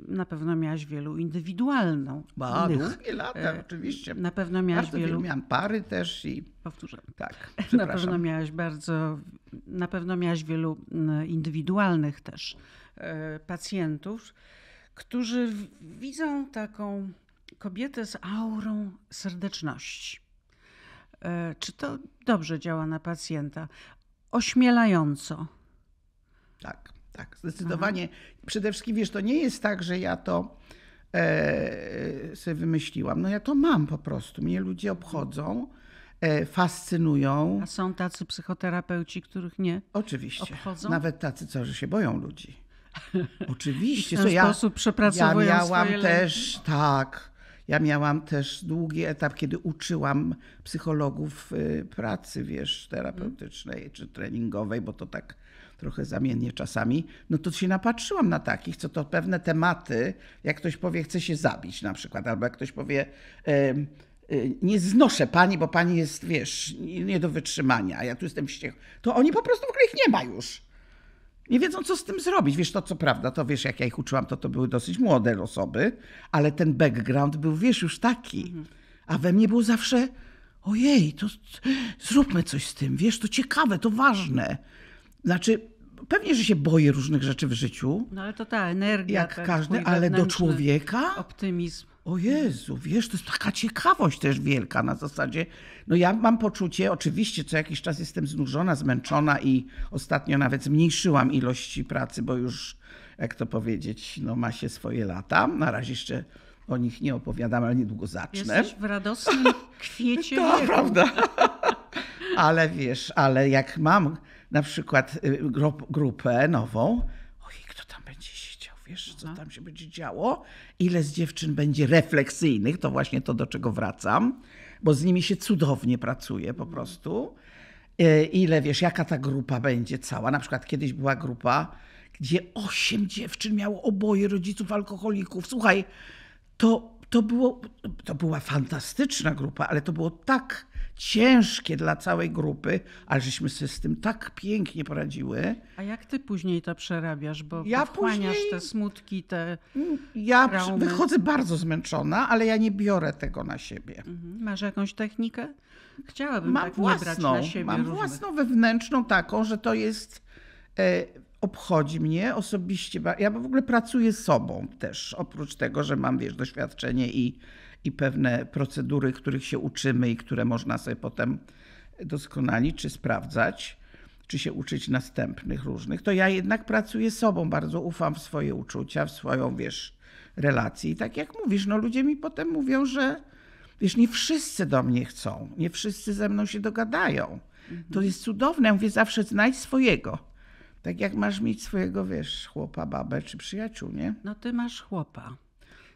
Na pewno miałaś wielu indywidualną. Ba, długie lata, oczywiście. Na pewno miałaś bardzo wielu. wielu. Miałam pary też i. Powtórzę. Tak. Na pewno miałaś bardzo. Na pewno miałaś wielu indywidualnych też pacjentów, którzy widzą taką kobietę z aurą serdeczności. E, czy to dobrze działa na pacjenta? Ośmielająco. Tak, tak, zdecydowanie. Aha. Przede wszystkim, wiesz, to nie jest tak, że ja to e, sobie wymyśliłam. No ja to mam po prostu. Mnie ludzie obchodzą, e, fascynują. A są tacy psychoterapeuci, których nie Oczywiście. Obchodzą? Nawet tacy, co, że się boją ludzi. Oczywiście. I w ten sposób ja, sposób przepracowują ja miałam swoje też, lęki. tak. Ja miałam też długi etap, kiedy uczyłam psychologów y, pracy, wiesz, terapeutycznej czy treningowej, bo to tak trochę zamiennie czasami, no to się napatrzyłam na takich, co to pewne tematy, jak ktoś powie, chce się zabić na przykład, albo jak ktoś powie, y, nie znoszę pani, bo pani jest, wiesz, nie do wytrzymania, a ja tu jestem wściekła, to oni po prostu w ogóle ich nie ma już nie wiedzą, co z tym zrobić. Wiesz, to co prawda, to wiesz, jak ja ich uczyłam, to to były dosyć młode osoby, ale ten background był, wiesz, już taki. A we mnie było zawsze, ojej, to zróbmy coś z tym, wiesz, to ciekawe, to ważne. Znaczy, pewnie, że się boję różnych rzeczy w życiu. No ale to ta energia. Jak każdy, ale do człowieka. Optymizm o Jezu, wiesz, to jest taka ciekawość też wielka na zasadzie. No ja mam poczucie, oczywiście co jakiś czas jestem znużona, zmęczona i ostatnio nawet zmniejszyłam ilości pracy, bo już, jak to powiedzieć, no ma się swoje lata. Na razie jeszcze o nich nie opowiadam, ale niedługo zacznę. Jesteś w radosnym tak, kwiecie. to prawda. ale wiesz, ale jak mam na przykład y, grupę nową, wiesz, co no. tam się będzie działo, ile z dziewczyn będzie refleksyjnych, to właśnie to, do czego wracam, bo z nimi się cudownie pracuje po mm. prostu. E, ile wiesz, jaka ta grupa będzie cała. Na przykład kiedyś była grupa, gdzie osiem dziewczyn miało oboje rodziców alkoholików. Słuchaj, to, to, było, to była fantastyczna grupa, ale to było tak ciężkie dla całej grupy, ale żeśmy się z tym tak pięknie poradziły. A jak ty później to przerabiasz? Bo ja później... te smutki, te. Ja traumy. wychodzę bardzo zmęczona, ale ja nie biorę tego na siebie. Mhm. Masz jakąś technikę? Chciałabym mam tak własną, na siebie. Mam różnych. własną wewnętrzną taką, że to jest. E, obchodzi mnie osobiście. Ja w ogóle pracuję sobą też, oprócz tego, że mam wiesz, doświadczenie i i pewne procedury, których się uczymy i które można sobie potem doskonalić czy sprawdzać, czy się uczyć następnych różnych, to ja jednak pracuję sobą, bardzo ufam w swoje uczucia, w swoją, wiesz, relację. I tak jak mówisz, no ludzie mi potem mówią, że wiesz, nie wszyscy do mnie chcą, nie wszyscy ze mną się dogadają. Mhm. To jest cudowne. Ja mówię zawsze znajdź swojego. Tak jak masz mieć swojego, wiesz, chłopa, babę czy przyjaciół, nie? No ty masz chłopa.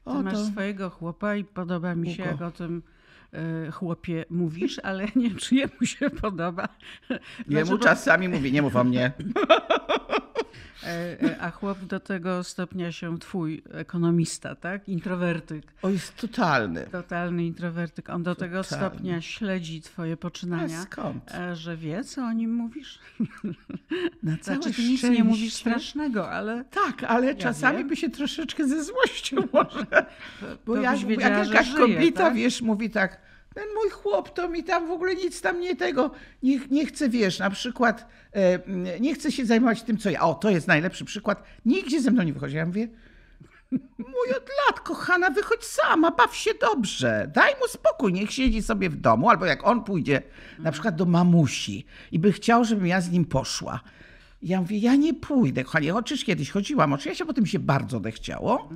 Ty o, masz to... swojego chłopa i podoba mi się, jak o tym E, chłopie mówisz, ale nie wiem, czy jemu się podoba. Jemu znaczy, czasami mówi, nie mów o mnie. E, e, a chłop do tego stopnia się twój ekonomista, tak? Introwertyk. O, jest totalny. Totalny introwertyk. On do totalny. tego stopnia śledzi twoje poczynania. A skąd? Że wie, co o nim mówisz. Na całe znaczy, ty nic nie mówisz strasznego, ale... Tak, ale ja czasami by się troszeczkę ze złością może. Bo to, to jak, jak jakaś kobieta, tak? wiesz, mówi tak, ten mój chłop to mi tam w ogóle nic tam nie tego, nie, nie chce, wiesz, na przykład, e, nie chce się zajmować tym, co ja. O, to jest najlepszy przykład. Nigdzie ze mną nie wychodzi. Ja mówię, Mój od lat, kochana, wychodź sama, baw się dobrze. Daj mu spokój, niech siedzi sobie w domu, albo jak on pójdzie na przykład do mamusi i by chciał, żebym ja z nim poszła. Ja mówię, ja nie pójdę, kochanie, chociaż kiedyś chodziłam, oczywiście ja się tym się bardzo chciało.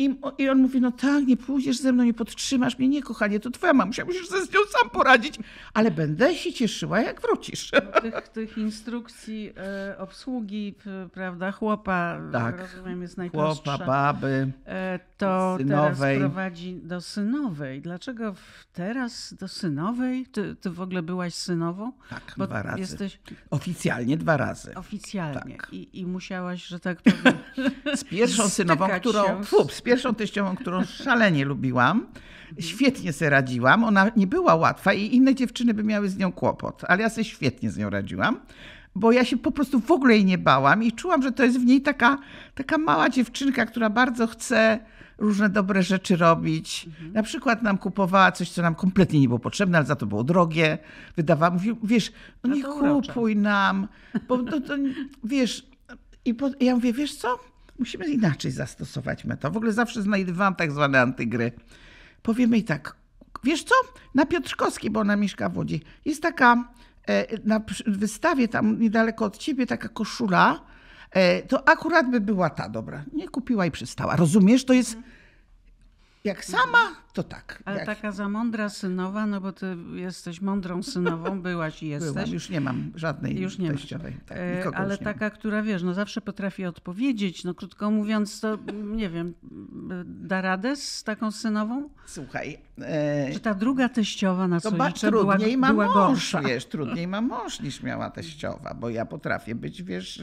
I, I on mówi, no tak, nie pójdziesz ze mną, nie podtrzymasz mnie, nie kochanie, to twoja mamusia, musisz ze z nią sam poradzić, ale będę się cieszyła, jak wrócisz. Tych, tych instrukcji e, obsługi, prawda, chłopa, tak. rozumiem, jest najprostsza. Chłopa, baby, e, To synowej. teraz prowadzi do synowej. Dlaczego teraz do synowej? Ty, ty w ogóle byłaś synową? Tak, Bo dwa razy. Jesteś... Oficjalnie dwa razy. Oficjalnie. Tak. I, I musiałaś, że tak powiem... z pierwszą synową, którą... Się. Fup, z pierwszą teściową, którą szalenie lubiłam. Świetnie sobie radziłam. Ona nie była łatwa i inne dziewczyny by miały z nią kłopot, ale ja sobie świetnie z nią radziłam bo ja się po prostu w ogóle jej nie bałam i czułam, że to jest w niej taka, taka mała dziewczynka, która bardzo chce różne dobre rzeczy robić. Mhm. Na przykład nam kupowała coś, co nam kompletnie nie było potrzebne, ale za to było drogie. Wydawała, mówił, wiesz, no, no nie kupuj nam, bo to, to wiesz. I po, ja mówię, wiesz co? Musimy inaczej zastosować metod. W ogóle zawsze znajdowałam tak zwane antygry. Powiemy i tak, wiesz co? Na Piotrzkowskiej, bo ona mieszka w Łodzi, jest taka e, na wystawie tam niedaleko od ciebie taka koszula, e, to akurat by była ta dobra. Nie kupiła i przystała. Rozumiesz? To jest jak sama, to tak. Ale Jak... taka za mądra synowa, no bo ty jesteś mądrą synową, byłaś i jesteś. Byłam, już nie mam żadnej już nie teściowej. Tak, e, Ale taka, mam. która wiesz, no zawsze potrafi odpowiedzieć. No krótko mówiąc, to mm, nie wiem, mm, da radę z taką synową? Słuchaj. E... Czy ta druga teściowa na co to liczę była, ma była mąż, Wiesz, trudniej ma mąż niż miała teściowa, bo ja potrafię być, wiesz,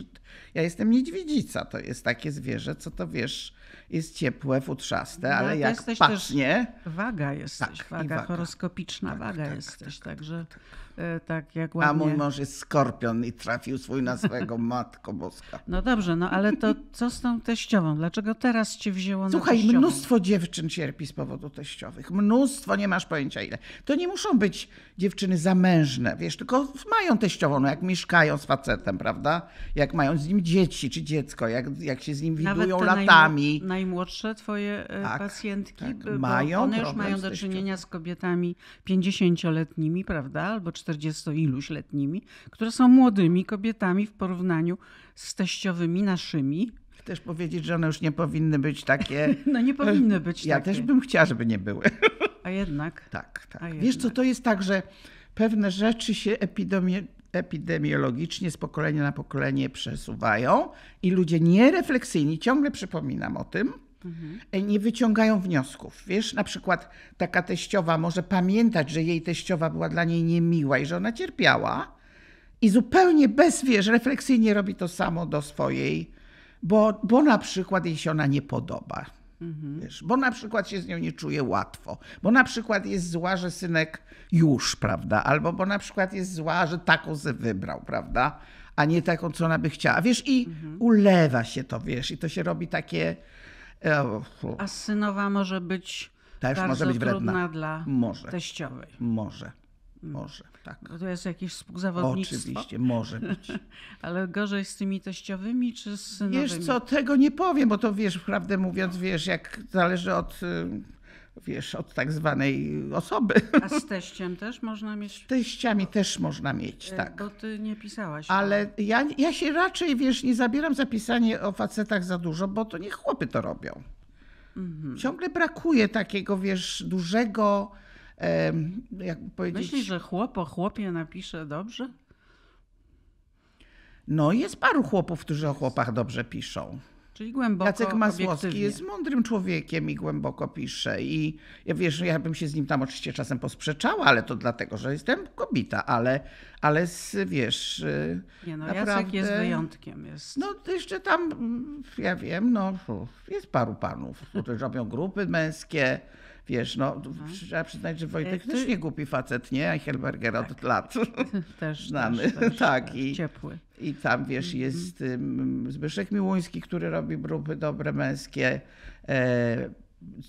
ja jestem niedźwiedzica. To jest takie zwierzę, co to wiesz jest ciepłe, futrzaste, ale no, jak pacznie... Też waga jesteś, tak, waga, waga horoskopiczna, tak, waga tak, jesteś, tak, tak także... Tak, tak, E, tak jak ładnie... A mój mąż jest skorpion i trafił swój na swego, matko boska. No dobrze, no ale to co z tą teściową? Dlaczego teraz cię wzięło na Słuchaj, teściową? mnóstwo dziewczyn cierpi z powodu teściowych. Mnóstwo, nie masz pojęcia ile. To nie muszą być dziewczyny zamężne, wiesz, tylko mają teściową, no jak mieszkają z facetem, prawda? Jak mają z nim dzieci czy dziecko, jak, jak się z nim widują latami. Najm najmłodsze twoje e, tak, tak, pacjentki, tak. Mają one już mają do czynienia z kobietami 50-letnimi, prawda? Albo 40 40-iluś-letnimi, które są młodymi kobietami w porównaniu z teściowymi naszymi. Chcesz powiedzieć, że one już nie powinny być takie. No nie powinny być ja takie. Ja też bym chciała, żeby nie były. A jednak. Tak, tak. Jednak. Wiesz co, to jest tak, że pewne rzeczy się epidemie, epidemiologicznie z pokolenia na pokolenie przesuwają i ludzie nierefleksyjni, ciągle przypominam o tym, Mhm. E, nie wyciągają wniosków. Wiesz, na przykład taka teściowa może pamiętać, że jej teściowa była dla niej niemiła i że ona cierpiała, i zupełnie bez wiesz, refleksyjnie robi to samo do swojej, bo, bo na przykład jej się ona nie podoba. Mhm. Wiesz, bo na przykład się z nią nie czuje łatwo, bo na przykład jest zła, że synek już, prawda? Albo bo na przykład jest zła, że taką ze wybrał, prawda? A nie taką, co ona by chciała. Wiesz, i mhm. ulewa się to, wiesz, i to się robi takie E, A synowa może być Też bardzo może być trudna wredna. dla może. teściowej. Może. Może, tak. Bo no to jest jakieś współzawodnictwo? Oczywiście, może być. Ale gorzej z tymi teściowymi czy z synowymi? Wiesz co, tego nie powiem, bo to wiesz, prawdę mówiąc, wiesz, jak zależy od y, wiesz, od tak zwanej osoby. A z teściem też można mieć? Z teściami też można mieć, e, tak. Bo ty nie pisałaś. Tak? Ale ja, ja się raczej, wiesz, nie zabieram za pisanie o facetach za dużo, bo to nie chłopy to robią. Mhm. Ciągle brakuje takiego, wiesz, dużego, jak powiedzieć... Myślisz, że chłop o chłopie napisze dobrze? No jest paru chłopów, którzy o chłopach dobrze piszą. Czyli głęboko Jacek Masłowski jest mądrym człowiekiem i głęboko pisze. I ja wiesz, no ja bym się z nim tam oczywiście czasem posprzeczała, ale to dlatego, że jestem kobieta, ale, ale z, wiesz. Y, Nie no, naprawdę, Jacek jest wyjątkiem. Jest. No jeszcze tam, mm, ja wiem, no jest paru panów, którzy robią grupy męskie Wiesz, no, Aha. No. trzeba przyznać, że Wojtek e, Ty... też nie głupi facet, nie? Eichelberger tak. od lat też, znany. Też, tak, też, i ciepły. I tam, wiesz, mhm. jest Zbyszek Miłuński, który robi grupy dobre męskie. E,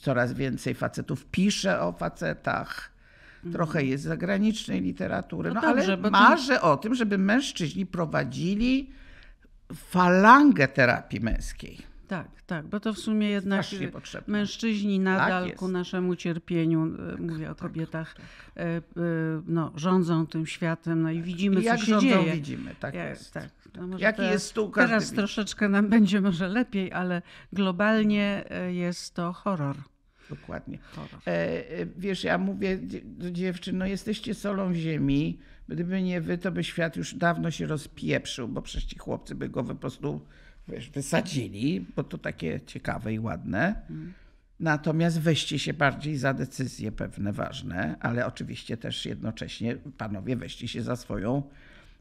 coraz więcej facetów pisze o facetach mhm. trochę jest zagranicznej literatury, no, no dobrze, tak, ale marzę to... o tym, żeby mężczyźni prowadzili falangę terapii męskiej. Tak, tak, bo to w sumie jednak mężczyźni tak nadal tak ku naszemu cierpieniu, e, tak, mówię o tak, kobietach, tak, tak. E, e, no, rządzą tym światem no i widzimy, I co się rządzą, dzieje. widzimy, tak jak, jest. Tak. No Jaki teraz, jest stół każdy Teraz troszeczkę nam będzie może lepiej, ale globalnie jest to horror. Dokładnie. Horror. wiesz, ja mówię do dziewczyn, no jesteście solą ziemi, gdyby nie wy, to by świat już dawno się rozpieprzył, bo przecież ci chłopcy by go po prostu wiesz, wysadzili, bo to takie ciekawe i ładne. Natomiast weźcie się bardziej za decyzje pewne ważne, ale oczywiście też jednocześnie panowie weźcie się za swoją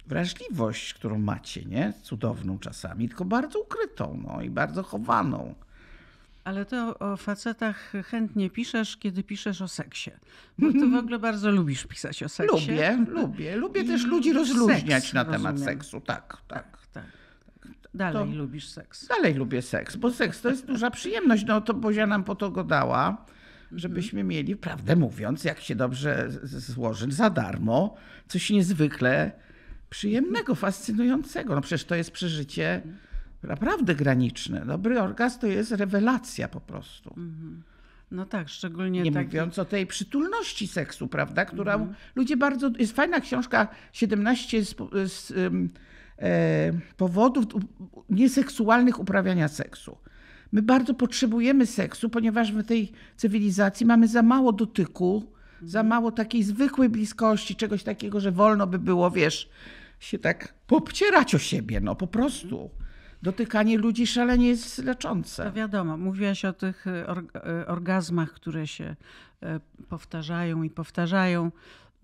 wrażliwość, którą macie, nie? Cudowną czasami, tylko bardzo ukrytą no, i bardzo chowaną. Ale to o facetach chętnie piszesz, kiedy piszesz o seksie. Bo ty w ogóle bardzo lubisz pisać o seksie. Lubię, lubię. Lubię I też ludzi rozluźniać seks, na temat seksu, tak, tak. Dalej lubisz seks. Dalej lubię seks, bo seks to jest duża przyjemność. No to Bozia nam po to go dała, żebyśmy mhm. mieli, prawdę mówiąc, jak się dobrze złoży, za darmo, coś niezwykle przyjemnego, fascynującego. No przecież to jest przeżycie naprawdę graniczne. Dobry orgazm to jest rewelacja po prostu. Mhm. No tak, szczególnie Nie taki... mówiąc o tej przytulności seksu, prawda, którą mhm. ludzie bardzo... Jest fajna książka 17 z, z, E, powodów nieseksualnych uprawiania seksu. My bardzo potrzebujemy seksu, ponieważ w tej cywilizacji mamy za mało dotyku, za mhm. mało takiej zwykłej bliskości, czegoś takiego, że wolno by było, wiesz, się tak popcierać o siebie, no po prostu. Mhm. Dotykanie ludzi szalenie jest leczące. To wiadomo, mówiłaś o tych e, e, orgazmach, które się powtarzają i powtarzają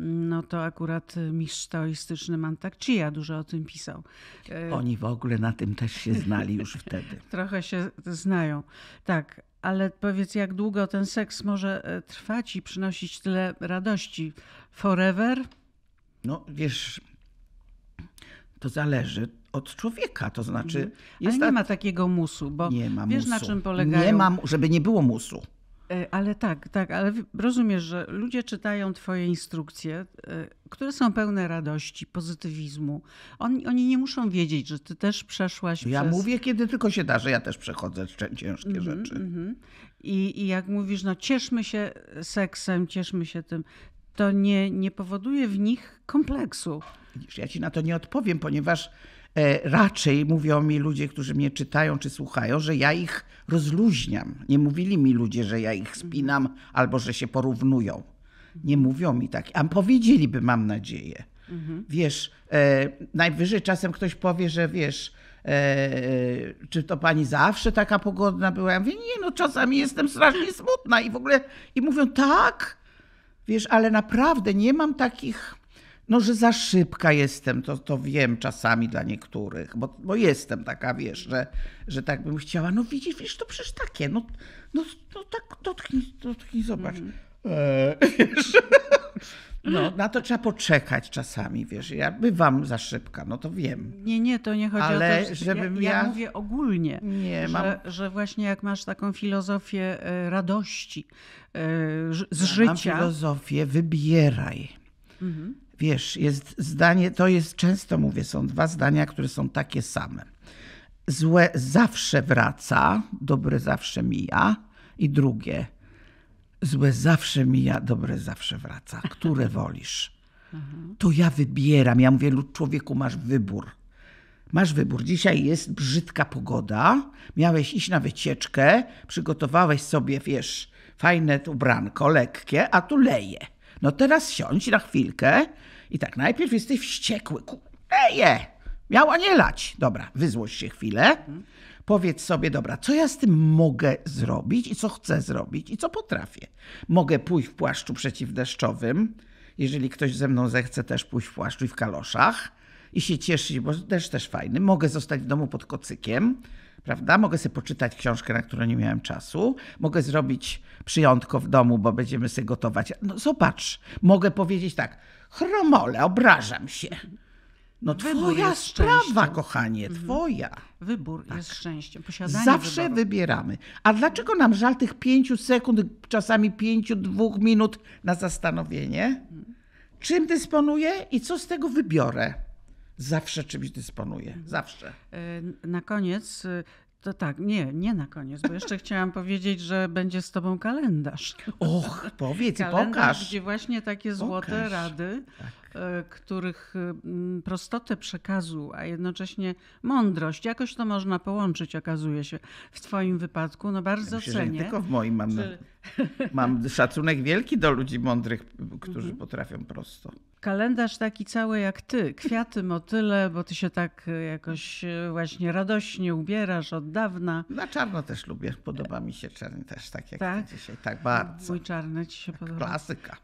no to akurat y, mistrz taoistyczny Mantak Chia dużo o tym pisał. Y, Oni w ogóle na tym też się znali już wtedy. Trochę się znają, tak. Ale powiedz, jak długo ten seks może e, trwać i przynosić tyle radości? Forever? No wiesz, to zależy od człowieka, to znaczy... Mhm. Ale nie ta... ma takiego musu, bo nie ma wiesz musu. na czym polega... Nie mam, żeby nie było musu. E, ale tak, tak, ale rozumiesz, że ludzie czytają Twoje instrukcje, e, które są pełne radości, pozytywizmu. Oni, oni nie muszą wiedzieć, że Ty też przeszłaś ja przez... Ja mówię, kiedy tylko się da, że ja też przechodzę ciężkie mm -hmm, rzeczy. Mm -hmm. I, I jak mówisz, no cieszmy się seksem, cieszmy się tym, to nie, nie powoduje w nich kompleksu. Widzisz, ja Ci na to nie odpowiem, ponieważ E, raczej mówią mi ludzie, którzy mnie czytają czy słuchają, że ja ich rozluźniam. Nie mówili mi ludzie, że ja ich spinam albo że się porównują. Nie mówią mi tak, a powiedzieliby, mam nadzieję. Mhm. Wiesz, e, najwyżej czasem ktoś powie, że wiesz, e, czy to pani zawsze taka pogodna była? Ja mówię, nie, no czasami jestem strasznie smutna i w ogóle, i mówią, tak, wiesz, ale naprawdę nie mam takich no, że za szybka jestem, to, to wiem czasami dla niektórych, bo, bo jestem taka, wiesz, że, że tak bym chciała. No widzisz, to przecież takie, no, no, no tak, dotknij, dotknij, zobacz. Mm. Eee, wiesz, no, na to trzeba poczekać czasami, wiesz, ja bywam za szybka, no to wiem. Nie, nie, to nie chodzi Ale o to, że żebym ja, ja, ja mówię ogólnie, nie, że, mam... że właśnie jak masz taką filozofię e, radości e, z ja życia. Mam filozofię wybieraj. Mhm. Wiesz, jest zdanie, to jest często mówię, są dwa zdania, które są takie same. Złe zawsze wraca, dobre zawsze mija. I drugie, złe zawsze mija, dobre zawsze wraca. Które wolisz? Mhm. To ja wybieram. Ja mówię, człowieku, masz wybór. Masz wybór. Dzisiaj jest brzydka pogoda. Miałeś iść na wycieczkę, przygotowałeś sobie, wiesz, fajne ubranko, lekkie, a tu leje. No teraz siądź na chwilkę i tak najpierw jesteś wściekły. Eje, miała nie lać. Dobra, wyzłość się chwilę. Powiedz sobie, dobra, co ja z tym mogę zrobić i co chcę zrobić i co potrafię. Mogę pójść w płaszczu przeciwdeszczowym, jeżeli ktoś ze mną zechce też pójść w płaszczu i w kaloszach i się cieszyć, bo deszcz też fajny. Mogę zostać w domu pod kocykiem, Prawda? Mogę sobie poczytać książkę, na którą nie miałem czasu, mogę zrobić przyjątko w domu, bo będziemy sobie gotować. No zobacz, mogę powiedzieć tak, chromole, obrażam się. No Wybór twoja sprawa, szczęściem. kochanie, mhm. twoja. Wybór tak. jest szczęściem, posiadanie Zawsze wyboru. wybieramy. A dlaczego nam żal tych pięciu sekund, czasami pięciu, dwóch minut na zastanowienie? Mhm. Czym dysponuję i co z tego wybiorę? zawsze czymś dysponuje. Zawsze. E, na koniec e, to tak, nie, nie na koniec, bo jeszcze chciałam powiedzieć, że będzie z tobą kalendarz. Och, powiedz kalendarz. pokaż. Gdzie właśnie takie pokaż. złote rady tak. E, których y, prostotę przekazu, a jednocześnie mądrość, jakoś to można połączyć, okazuje się, w Twoim wypadku, no bardzo ja myślę, cenię. nie tylko w moim mam, Czy... mam szacunek wielki do ludzi mądrych, którzy mhm. potrafią prosto. Kalendarz taki cały jak ty, kwiaty, motyle, bo ty się tak y, jakoś y, właśnie radośnie ubierasz od dawna. Na czarno też lubię, podoba mi się czarny też, tak jak tak? dzisiaj, tak bardzo. Mój czarny ci się tak, podoba. Klasyka.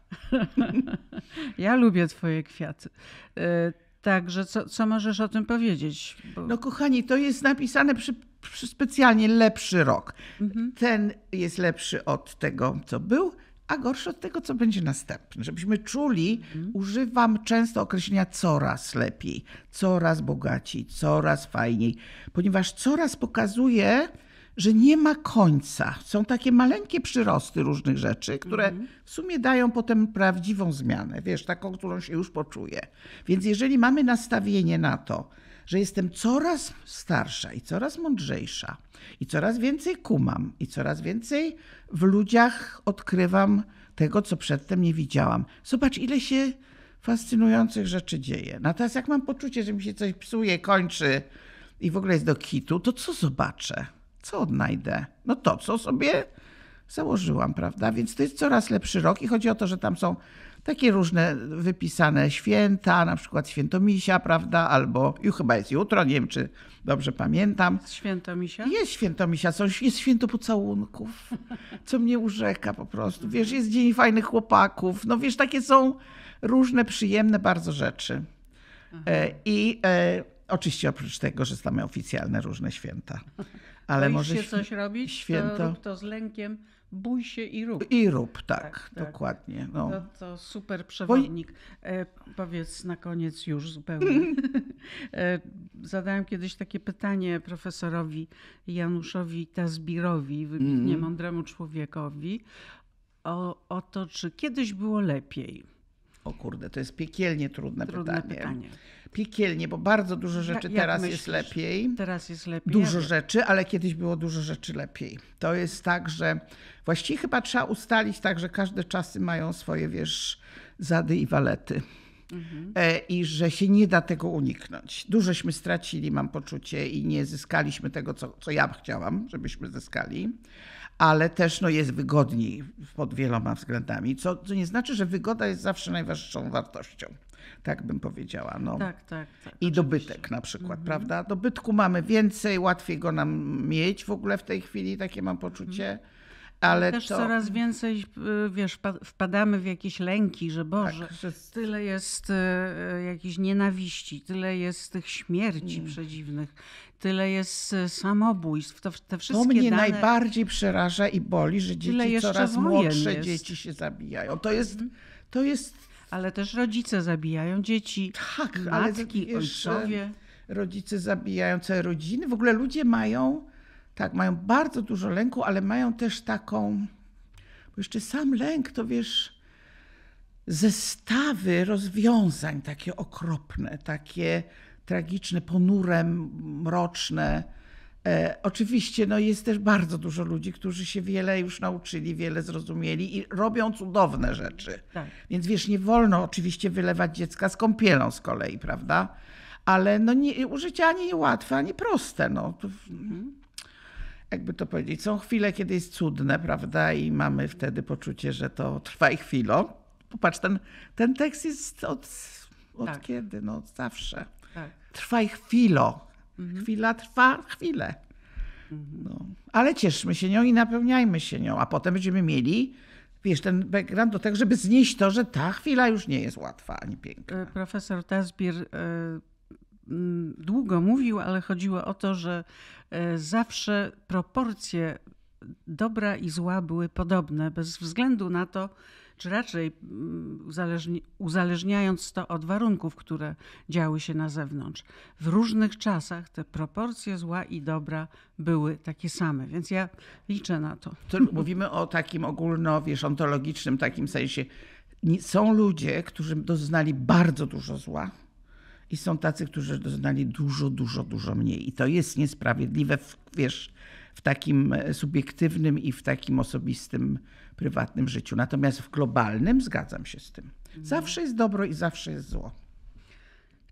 ja lubię twoje kwiaty. E, także co, co możesz o tym powiedzieć? Bo... No kochani, to jest napisane przy, przy specjalnie lepszy rok. Mhm. Ten jest lepszy od tego, co był, a gorszy od tego, co będzie następny. Żebyśmy czuli, mhm. używam często określenia coraz lepiej, coraz bogaci, coraz fajniej, ponieważ coraz pokazuje, że nie ma końca. Są takie maleńkie przyrosty różnych rzeczy, które mhm. w sumie dają potem prawdziwą zmianę, wiesz, taką, którą się już poczuje. Więc jeżeli mamy nastawienie na to, że jestem coraz starsza i coraz mądrzejsza, i coraz więcej kumam, i coraz więcej w ludziach odkrywam tego, co przedtem nie widziałam. Zobacz, ile się fascynujących rzeczy dzieje. Natomiast jak mam poczucie, że mi się coś psuje, kończy i w ogóle jest do kitu, to co zobaczę? Co odnajdę? No to, co sobie założyłam, prawda? Więc to jest coraz lepszy rok i chodzi o to, że tam są takie różne wypisane święta, na przykład święto misia, prawda? Albo już chyba jest jutro, nie wiem czy dobrze pamiętam. święto misia? Jest święto misia, są jest święto pocałunków, co mnie urzeka po prostu. Wiesz, jest dzień fajnych chłopaków. No wiesz, takie są różne przyjemne bardzo rzeczy. Aha. E, I e, oczywiście oprócz tego, że mamy oficjalne różne święta ale Boisz może się coś robić, święto... to rób to z lękiem, bój się i rób. I rób, tak, tak, tak. dokładnie. No. To, to super przewodnik. E, powiedz na koniec już zupełnie. e, zadałem kiedyś takie pytanie profesorowi Januszowi Tazbirowi, wybitnie mm. człowiekowi, o, o to, czy kiedyś było lepiej. O kurde, to jest piekielnie trudne, trudne pytanie. pytanie piekielnie, bo bardzo dużo rzeczy ja, teraz myślisz, jest lepiej. Teraz jest lepiej. Dużo ja rzeczy, ale kiedyś było dużo rzeczy lepiej. To jest tak, że właściwie chyba trzeba ustalić tak, że każde czasy mają swoje, wiesz, zady i walety. Mhm. E, I że się nie da tego uniknąć. Dużośmy stracili, mam poczucie, i nie zyskaliśmy tego, co, co ja chciałam, żebyśmy zyskali, ale też no, jest wygodniej pod wieloma względami, co, co nie znaczy, że wygoda jest zawsze najważniejszą wartością tak bym powiedziała. No. Tak, tak, tak I dobytek na przykład, mhm. prawda? Dobytku mamy więcej, łatwiej go nam mieć w ogóle w tej chwili, takie mam poczucie. Mhm. Ale też to... coraz więcej, y, wiesz, wpadamy w jakieś lęki, że tak. Boże, tak, że... tyle jest y, y, jakiejś nienawiści, tyle jest tych śmierci mm. przedziwnych, tyle jest samobójstw. To, te wszystkie to mnie dane... najbardziej przeraża i boli, że dzieci coraz młodsze jest. dzieci się zabijają. To jest, mhm. to jest ale też rodzice zabijają dzieci, tak, matki, ale ojcowie. Rodzice zabijają całe rodziny. W ogóle ludzie mają, tak, mają bardzo dużo lęku, ale mają też taką, bo jeszcze sam lęk to wiesz, zestawy rozwiązań takie okropne, takie tragiczne, ponure, mroczne E, oczywiście no jest też bardzo dużo ludzi, którzy się wiele już nauczyli, wiele zrozumieli i robią cudowne rzeczy. Tak. Więc wiesz, nie wolno oczywiście wylewać dziecka z kąpielą z kolei, prawda? Ale no nie, użycie ani łatwe, ani proste. No. To, mhm. Jakby to powiedzieć, są chwile, kiedy jest cudne, prawda? I mamy wtedy poczucie, że to trwa i chwilę. Popatrz, ten, ten tekst jest od, od tak. kiedy? No, od zawsze. Tak. Trwa chwilo Mhm. Chwila trwa chwilę. Mhm. No. Ale cieszmy się nią i napełniajmy się nią, a potem będziemy mieli wiesz, ten background do tego, żeby znieść to, że ta chwila już nie jest łatwa ani piękna. E, profesor Tazbir e, długo mówił, ale chodziło o to, że e, zawsze proporcje dobra i zła były podobne, bez względu na to, czy raczej mm, uzależni uzależniając to od warunków, które działy się na zewnątrz. W różnych czasach te proporcje zła i dobra były takie same, więc ja liczę na to. Mówimy o takim ogólno, wiesz, ontologicznym takim sensie. Są ludzie, którzy doznali bardzo dużo zła, i są tacy, którzy doznali dużo, dużo, dużo mniej. I to jest niesprawiedliwe, wiesz, w takim e, subiektywnym i w takim osobistym, prywatnym życiu. Natomiast w globalnym zgadzam się z tym. Mhm. Zawsze jest dobro i zawsze jest zło.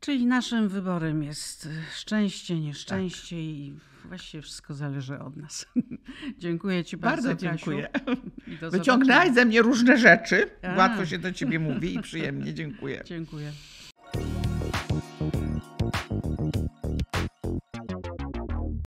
Czyli naszym wyborem jest e, szczęście, nieszczęście tak. i właściwie wszystko zależy od nas. dziękuję Ci bardzo. Bardzo dziękuję. Wyciągnęłaś ze mnie różne rzeczy. A. Łatwo się do Ciebie mówi i przyjemnie. Dziękuję. Dziękuję.